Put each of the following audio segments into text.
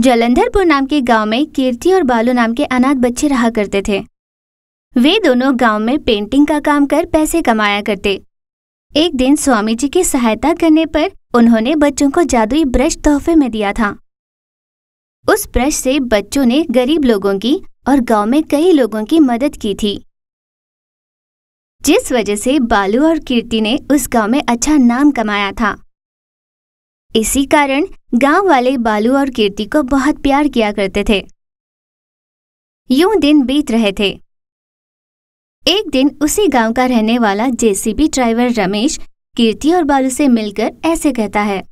जलंधरपुर नाम के गांव में कीर्ति और बालू नाम के अनाथ बच्चे रहा करते थे वे दोनों गांव में पेंटिंग का काम कर पैसे कमाया करते एक दिन स्वामी जी की सहायता करने पर उन्होंने बच्चों को जादुई ब्रश तोहफे में दिया था उस ब्रश से बच्चों ने गरीब लोगों की और गांव में कई लोगों की मदद की थी जिस वजह से बालू और कीर्ति ने उस गांव में अच्छा नाम कमाया था इसी कारण गांव वाले बालू और कीर्ति को बहुत प्यार किया करते थे यूं दिन बीत रहे थे एक दिन उसी गांव का रहने वाला जेसीबी ड्राइवर रमेश कीर्ति और बालू से मिलकर ऐसे कहता है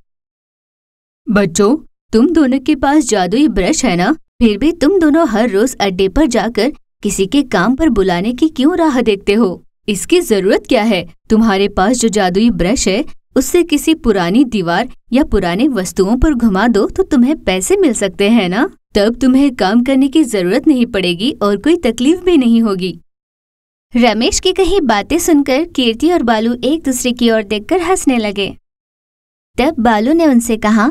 बच्चों तुम दोनों के पास जादुई ब्रश है ना फिर भी तुम दोनों हर रोज अड्डे पर जाकर किसी के काम पर बुलाने की क्यों राह देखते हो इसकी जरूरत क्या है तुम्हारे पास जो जादुई ब्रश है उससे किसी पुरानी दीवार या पुराने वस्तुओं पर घुमा दो तो तुम्हें पैसे मिल सकते हैं ना? तब तुम्हें काम करने की जरूरत नहीं पड़ेगी और कोई तकलीफ भी नहीं होगी रमेश की कही बातें सुनकर कीर्ति और बालू एक दूसरे की ओर देखकर हंसने लगे तब बालू ने उनसे कहा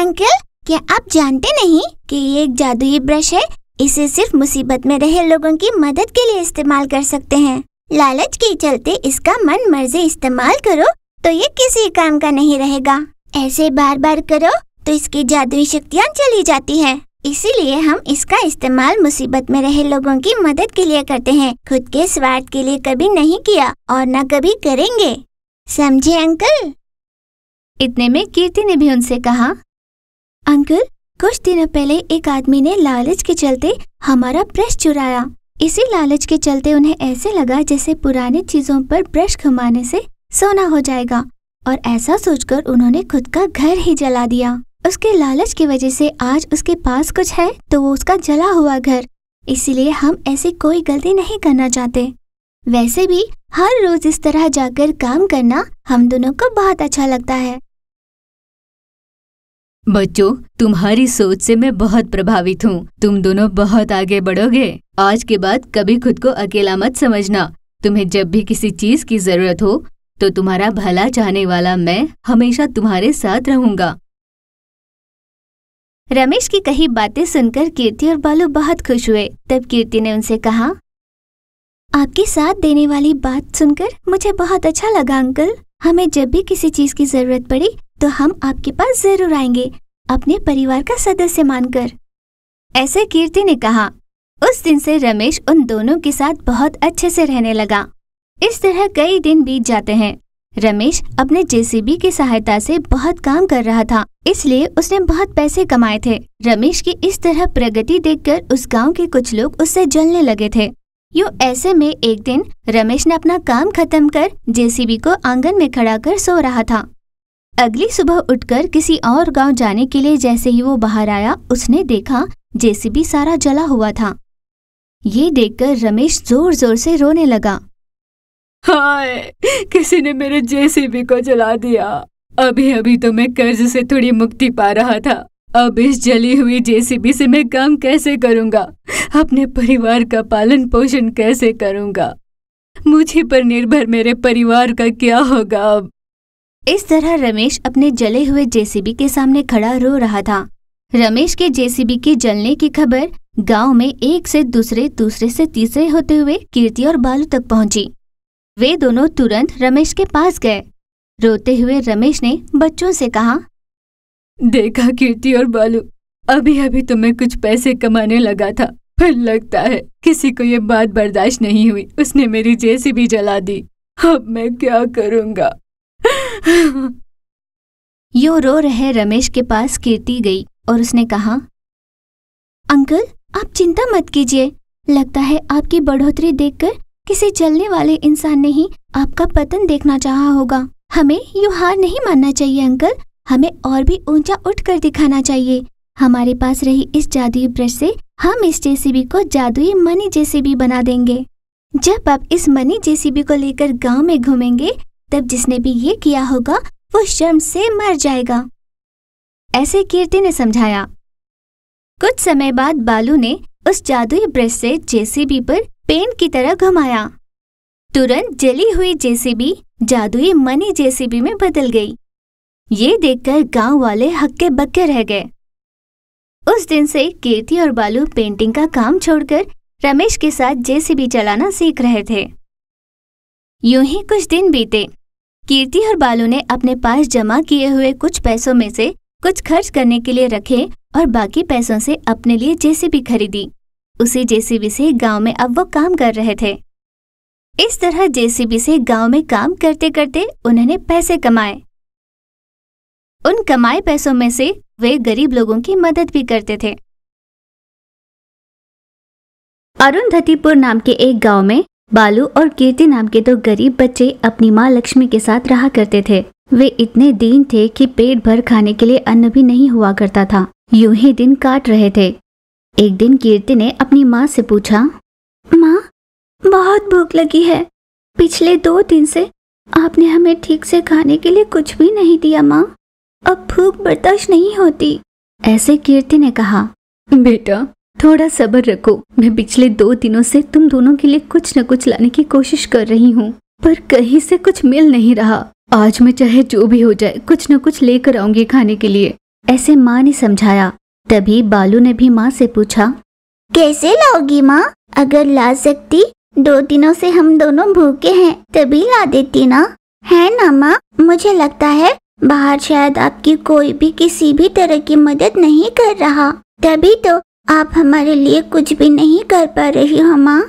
अंकल क्या आप जानते नहीं कि ये एक जादुई ब्रश है इसे सिर्फ मुसीबत में रहे लोगों की मदद के लिए इस्तेमाल कर सकते हैं लालच के चलते इसका मन मर्जी इस्तेमाल करो तो ये किसी काम का नहीं रहेगा ऐसे बार बार करो तो इसकी जादुई शक्तियाँ चली जाती है इसीलिए हम इसका इस्तेमाल मुसीबत में रहे लोगों की मदद के लिए करते हैं खुद के स्वार्थ के लिए कभी नहीं किया और न कभी करेंगे समझे अंकल इतने में कीर्ति ने भी उनसे कहा अंकल कुछ दिनों पहले एक आदमी ने लालच के चलते हमारा ब्रश चुराया इसी लालच के चलते उन्हें ऐसे लगा जैसे पुराने चीजों पर ब्रश घुमाने से सोना हो जाएगा और ऐसा सोचकर उन्होंने खुद का घर ही जला दिया उसके लालच की वजह से आज उसके पास कुछ है तो वो उसका जला हुआ घर इसलिए हम ऐसी कोई गलती नहीं करना चाहते वैसे भी हर रोज इस तरह जाकर काम करना हम दोनों को बहुत अच्छा लगता है बच्चों तुम्हारी सोच से मैं बहुत प्रभावित हूँ तुम दोनों बहुत आगे बढ़ोगे आज के बाद कभी खुद को अकेला मत समझना तुम्हें जब भी किसी चीज की जरूरत हो तो तुम्हारा भला चाहने वाला मैं हमेशा तुम्हारे साथ रहूंगा रमेश की कही बातें सुनकर कीर्ति और बालू बहुत खुश हुए तब कीर्ति ने उनसे कहा आपके साथ देने वाली बात सुनकर मुझे बहुत अच्छा लगा अंकल हमें जब भी किसी चीज की जरूरत पड़ी तो हम आपके पास जरूर आएंगे अपने परिवार का सदस्य मानकर ऐसे कीर्ति ने कहा उस दिन से रमेश उन दोनों के साथ बहुत अच्छे से रहने लगा इस तरह कई दिन बीत जाते हैं रमेश अपने जेसीबी की सहायता से बहुत काम कर रहा था इसलिए उसने बहुत पैसे कमाए थे रमेश की इस तरह प्रगति देखकर उस गांव के कुछ लोग उससे जलने लगे थे यूँ ऐसे में एक दिन रमेश ने अपना काम खत्म कर जेसीबी को आंगन में खड़ा कर सो रहा था अगली सुबह उठकर किसी और गांव जाने के लिए जैसे ही वो बाहर आया उसने देखा जेसीबी सारा जला हुआ था ये देखकर रमेश जोर जोर से रोने लगा हाय किसी ने मेरे जेसीबी को जला दिया अभी अभी तो मैं कर्ज से थोड़ी मुक्ति पा रहा था अब इस जली हुई जेसीबी से मैं काम कैसे करूंगा अपने परिवार का पालन पोषण कैसे करूंगा मुझे पर निर्भर मेरे परिवार का क्या होगा अब इस तरह रमेश अपने जले हुए जेसीबी के सामने खड़ा रो रहा था रमेश के जेसीबी के जलने की खबर गांव में एक से दूसरे दूसरे से तीसरे होते हुए कीर्ति और बालू तक पहुंची वे दोनों तुरंत रमेश के पास गए रोते हुए रमेश ने बच्चों से कहा देखा कीर्ति और बालू अभी अभी तुम्हें तो कुछ पैसे कमाने लगा था फिर लगता है किसी को ये बात बर्दाश्त नहीं हुई उसने मेरी जैसी भी जला दी अब मैं क्या करूँगा यो रो रहे रमेश के पास कीर्ति गई और उसने कहा अंकल आप चिंता मत कीजिए लगता है आपकी बढ़ोतरी देखकर किसी जलने वाले इंसान ने ही आपका पतन देखना चाहा होगा हमें यू हार नहीं मानना चाहिए अंकल हमें और भी ऊंचा उठकर दिखाना चाहिए हमारे पास रही इस जादुई ब्रश से हम इस जेसीबी को जादुई मनी जेसीबी बना देंगे जब आप इस मनी जेसीबी को लेकर गांव में घूमेंगे तब जिसने भी ये किया होगा वो शर्म से मर जाएगा ऐसे कीर्ति ने समझाया कुछ समय बाद बालू ने उस जादुई ब्रश से जेसीबी पर पेंट की तरह घुमाया तुरंत जली हुई जेसीबी जादुई मनी जेसीबी में बदल गई ये देखकर गांव वाले हक्के बक्के रह गए उस दिन से कीर्ति और बालू पेंटिंग का काम छोड़कर रमेश के साथ जेसीबी चलाना सीख रहे थे यूं ही कुछ दिन बीते कीर्ति और बालू ने अपने पास जमा किए हुए कुछ पैसों में से कुछ खर्च करने के लिए रखे और बाकी पैसों से अपने लिए जेसीबी खरीदी उसी जेसीबी से गांव में अब वो काम कर रहे थे इस तरह जेसीबी से गांव में काम करते करते उन्होंने पैसे कमाए उन कमाए पैसों में से वे गरीब लोगों की मदद भी करते थे धतीपुर नाम के एक गांव में बालू और कीर्ति नाम के दो गरीब बच्चे अपनी माँ लक्ष्मी के साथ रहा करते थे वे इतने दीन थे कि पेट भर खाने के लिए अन्न भी नहीं हुआ करता था यूं ही दिन काट रहे थे एक दिन कीर्ति ने अपनी माँ से पूछा माँ बहुत भूख लगी है पिछले दो दिन से आपने हमें ठीक से खाने के लिए कुछ भी नहीं दिया माँ अब भूख बर्दाश्त नहीं होती ऐसे कीर्ति ने कहा बेटा थोड़ा सब्र रखो मैं पिछले दो दिनों से तुम दोनों के लिए कुछ न कुछ लाने की कोशिश कर रही हूँ पर कहीं से कुछ मिल नहीं रहा आज मैं चाहे जो भी हो जाए कुछ न कुछ लेकर आऊंगी खाने के लिए ऐसे माँ ने समझाया तभी बालू ने भी माँ से पूछा कैसे लाओगी माँ अगर ला सकती दो दिनों से हम दोनों भूखे हैं तभी ला देती ना है ना माँ मुझे लगता है बाहर शायद आपकी कोई भी किसी भी तरह की मदद नहीं कर रहा तभी तो आप हमारे लिए कुछ भी नहीं कर पा रही हो माँ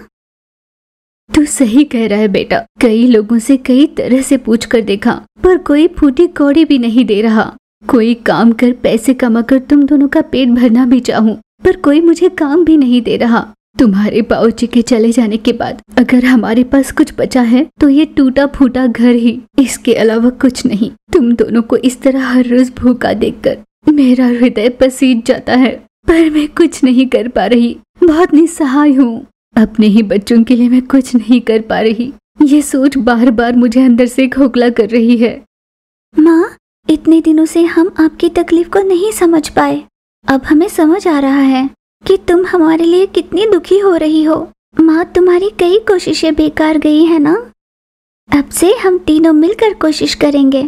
तू सही कह रहा है बेटा कई लोगों से कई तरह से पूछ कर देखा पर कोई फूटी कौड़ी भी नहीं दे रहा कोई काम कर पैसे कमा कर तुम दोनों का पेट भरना भी चाहूँ पर कोई मुझे काम भी नहीं दे रहा तुम्हारे बाबूजी के चले जाने के बाद अगर हमारे पास कुछ बचा है तो ये टूटा फूटा घर ही इसके अलावा कुछ नहीं तुम दोनों को इस तरह हर रोज भूखा देखकर मेरा हृदय पसीज जाता है पर मैं कुछ नहीं कर पा रही बहुत निस्सहाय हूँ अपने ही बच्चों के लिए मैं कुछ नहीं कर पा रही ये सोच बार बार मुझे अंदर से खोखला कर रही है माँ इतने दिनों से हम आपकी तकलीफ को नहीं समझ पाए अब हमें समझ आ रहा है कि तुम हमारे लिए कितनी दुखी हो रही हो माँ तुम्हारी कई कोशिशें बेकार गई है ना अब से हम तीनों मिलकर कोशिश करेंगे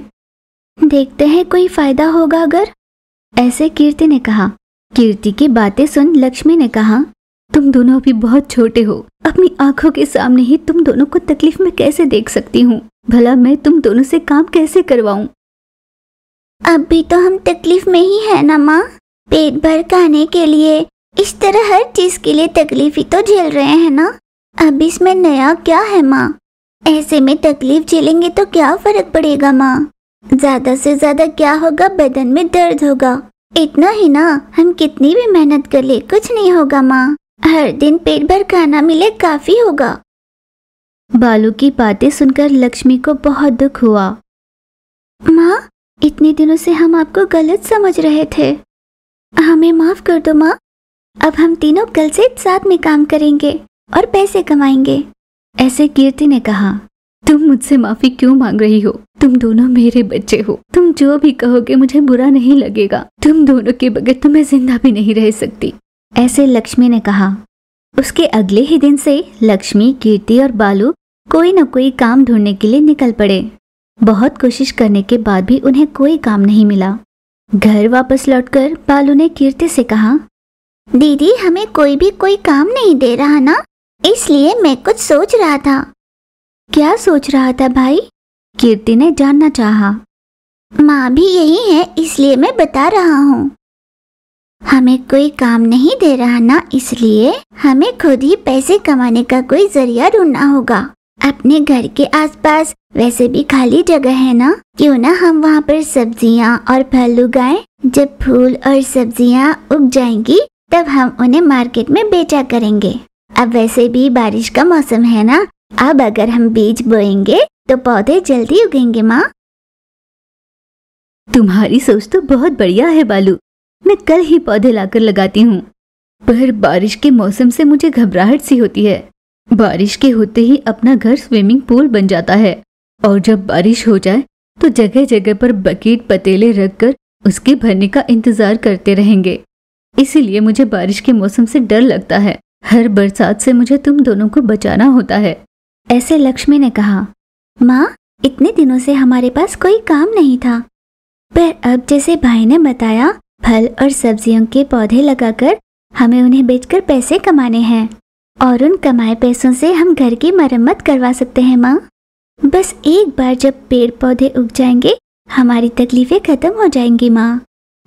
देखते हैं कोई फायदा होगा अगर ऐसे कीर्ति ने कहा कीर्ति की बातें सुन लक्ष्मी ने कहा तुम दोनों भी बहुत छोटे हो अपनी आंखों के सामने ही तुम दोनों को तकलीफ में कैसे देख सकती हूँ भला मैं तुम दोनों से काम कैसे करवाऊँ अब भी तो हम तकलीफ में ही है ना माँ पेट भर खाने के लिए इस तरह हर चीज के लिए तकलीफ ही तो झेल रहे हैं ना अब इसमें नया क्या है माँ ऐसे में तकलीफ झेलेंगे तो क्या फर्क पड़ेगा माँ ज्यादा से ज्यादा क्या होगा बदन में दर्द होगा इतना ही ना हम कितनी भी मेहनत कर ले कुछ नहीं होगा माँ हर दिन पेट भर खाना मिले काफी होगा बालू की बातें सुनकर लक्ष्मी को बहुत दुख हुआ माँ इतने दिनों से हम आपको गलत समझ रहे थे हमें माफ कर दो माँ अब हम तीनों कल से साथ में काम करेंगे और पैसे कमाएंगे ऐसे कीर्ति ने कहा तुम मुझसे माफी क्यों मांग रही हो तुम दोनों मेरे बच्चे हो तुम जो भी कहोगे मुझे बुरा नहीं लगेगा तुम दोनों के बगैर तो मैं जिंदा भी नहीं रह सकती ऐसे लक्ष्मी ने कहा उसके अगले ही दिन से लक्ष्मी कीर्ति और बालू कोई न कोई काम ढूंढने के लिए निकल पड़े बहुत कोशिश करने के बाद भी उन्हें कोई काम नहीं मिला घर वापस लौटकर बालू ने कीर्ति से कहा दीदी हमें कोई भी कोई काम नहीं दे रहा ना इसलिए मैं कुछ सोच रहा था क्या सोच रहा था भाई कीर्ति ने जानना चाहा। माँ भी यही है इसलिए मैं बता रहा हूँ हमें कोई काम नहीं दे रहा ना इसलिए हमें खुद ही पैसे कमाने का कोई जरिया ढूंढना होगा अपने घर के आसपास वैसे भी खाली जगह है ना क्यों ना हम वहाँ पर सब्जियाँ और फल उगाएं जब फूल और सब्जियाँ उग जाएंगी तब हम उन्हें मार्केट में बेचा करेंगे अब वैसे भी बारिश का मौसम है ना अब अगर हम बीज बोएंगे तो पौधे जल्दी उगेंगे माँ तुम्हारी सोच तो बहुत बढ़िया है बालू मैं कल ही पौधे लाकर लगाती हूँ पर बारिश के मौसम से मुझे घबराहट सी होती है बारिश के होते ही अपना घर स्विमिंग पूल बन जाता है और जब बारिश हो जाए तो जगह जगह पर बकेट रख रखकर उसके भरने का इंतजार करते रहेंगे इसीलिए मुझे बारिश के मौसम से डर लगता है हर बरसात से मुझे तुम दोनों को बचाना होता है ऐसे लक्ष्मी ने कहा माँ इतने दिनों से हमारे पास कोई काम नहीं था पर अब जैसे भाई ने बताया फल और सब्जियों के पौधे लगाकर हमें उन्हें बेचकर पैसे कमाने हैं और उन कमाए पैसों से हम घर की मरम्मत करवा सकते हैं माँ बस एक बार जब पेड़ पौधे उग जाएंगे हमारी तकलीफें खत्म हो जाएंगी माँ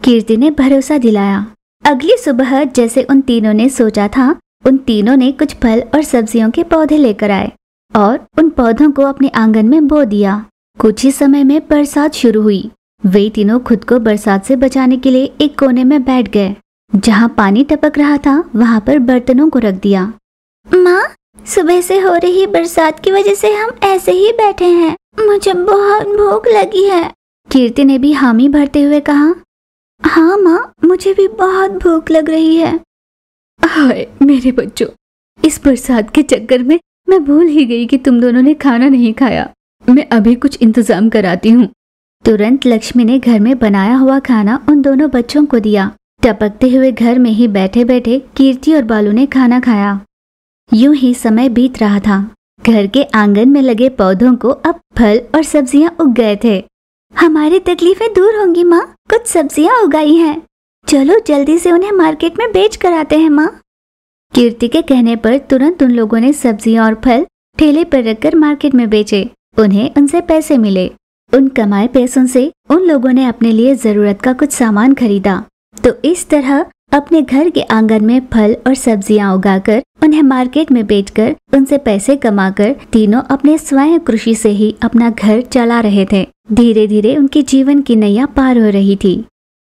कीर्ति ने भरोसा दिलाया अगली सुबह जैसे उन तीनों ने सोचा था उन तीनों ने कुछ फल और सब्जियों के पौधे लेकर आए और उन पौधों को अपने आंगन में बो दिया कुछ ही समय में बरसात शुरू हुई वे तीनों खुद को बरसात से बचाने के लिए एक कोने में बैठ गए जहाँ पानी टपक रहा था वहाँ पर बर्तनों को रख दिया माँ सुबह से हो रही बरसात की वजह से हम ऐसे ही बैठे हैं मुझे बहुत भूख लगी है कीर्ति ने भी हामी भरते हुए कहा हाँ माँ मुझे भी बहुत भूख लग रही है हाय मेरे बच्चों इस बरसात के चक्कर में मैं भूल ही गई कि तुम दोनों ने खाना नहीं खाया मैं अभी कुछ इंतजाम कराती हूँ तुरंत लक्ष्मी ने घर में बनाया हुआ खाना उन दोनों बच्चों को दिया टपकते हुए घर में ही बैठे बैठे कीर्ति और बालू ने खाना खाया यूं ही समय बीत रहा था घर के आंगन में लगे पौधों को अब फल और सब्जियां उग गए थे हमारी तकलीफें दूर होंगी माँ कुछ सब्जियां उगाई हैं चलो जल्दी से उन्हें मार्केट में बेच कर आते हैं माँ कीर्ति के कहने पर तुरंत उन लोगों ने सब्जियां और फल ठेले पर रखकर मार्केट में बेचे उन्हें उनसे पैसे मिले उन कमाए पैसों से उन लोगों ने अपने लिए जरूरत का कुछ सामान खरीदा तो इस तरह अपने घर के आंगन में फल और सब्जियां उगाकर उन्हें मार्केट में बेचकर उनसे पैसे कमाकर तीनों अपने स्वयं कृषि से ही अपना घर चला रहे थे धीरे धीरे उनके जीवन की नैया पार हो रही थी